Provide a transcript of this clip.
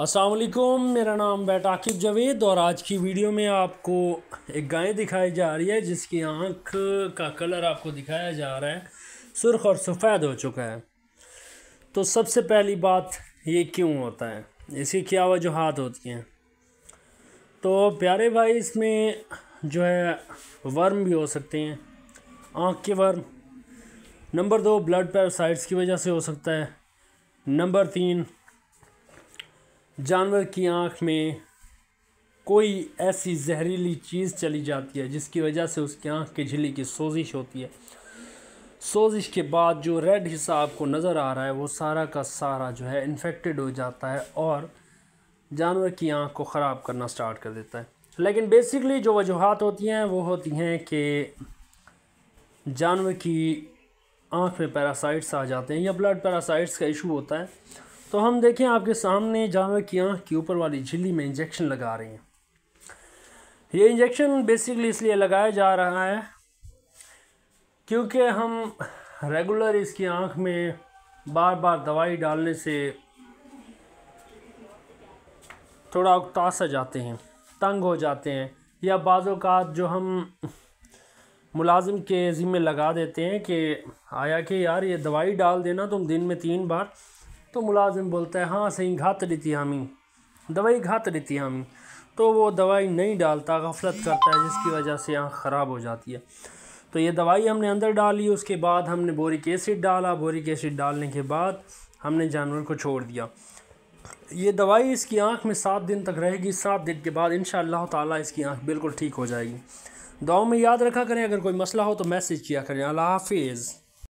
असलकुम मेरा नाम बैटाकिब जावेद और आज की वीडियो में आपको एक गाय दिखाई जा रही है जिसकी आँख का कलर आपको दिखाया जा रहा है सुर्ख और सफ़ेद हो चुका है तो सबसे पहली बात ये क्यों होता है इसकी क्या वजूहत होती हैं तो प्यारे भाई इसमें जो है वर्म भी हो सकते हैं आँख के वर्म नंबर दो ब्लड पैरासाइट्स की वजह से हो सकता है नंबर तीन जानवर की आँख में कोई ऐसी जहरीली चीज़ चली जाती है जिसकी वजह से उसकी आँख की झिली की सोजिश होती है सोजिश के बाद जो रेड हिस्सा आपको नज़र आ रहा है वो सारा का सारा जो है इन्फेक्टेड हो जाता है और जानवर की आँख को ख़राब करना स्टार्ट कर देता है लेकिन बेसिकली जो वजूहत होती हैं वो होती हैं कि जानवर की आँख में पैरासाइट्स आ जाते हैं या ब्लड पैरासाइट्स का इशू होता है तो हम देखें आपके सामने जानवर की आँख के ऊपर वाली झिल्ली में इंजेक्शन लगा रहे हैं ये इंजेक्शन बेसिकली इसलिए लगाया जा रहा है क्योंकि हम रेगुलर इसकी आँख में बार बार दवाई डालने से थोड़ा उकतास जाते हैं तंग हो जाते हैं या बाज़ात जो हम मुलाजिम के ज़िम्मे लगा देते हैं कि आया कि यार ये दवाई डाल देना तुम तो दिन में तीन बार तो मुलाजिम बोलता है हाँ सही घात देती हामी दवाई घात देती हामी तो वो दवाई नहीं डालता गफलत करता है जिसकी वजह से आँख ख़राब हो जाती है तो ये दवाई हमने अंदर डाली उसके बाद हमने बोरिक एसिड डाला बोरिक एसिड डालने के बाद हमने जानवर को छोड़ दिया ये दवाई इसकी आँख में सात दिन तक रहेगी सात दिन के बाद इन ताला इसकी आँख बिल्कुल ठीक हो जाएगी दवाओं में याद रखा करें अगर कोई मसला हो तो मैसेज किया करें अल्लाह हाफिज़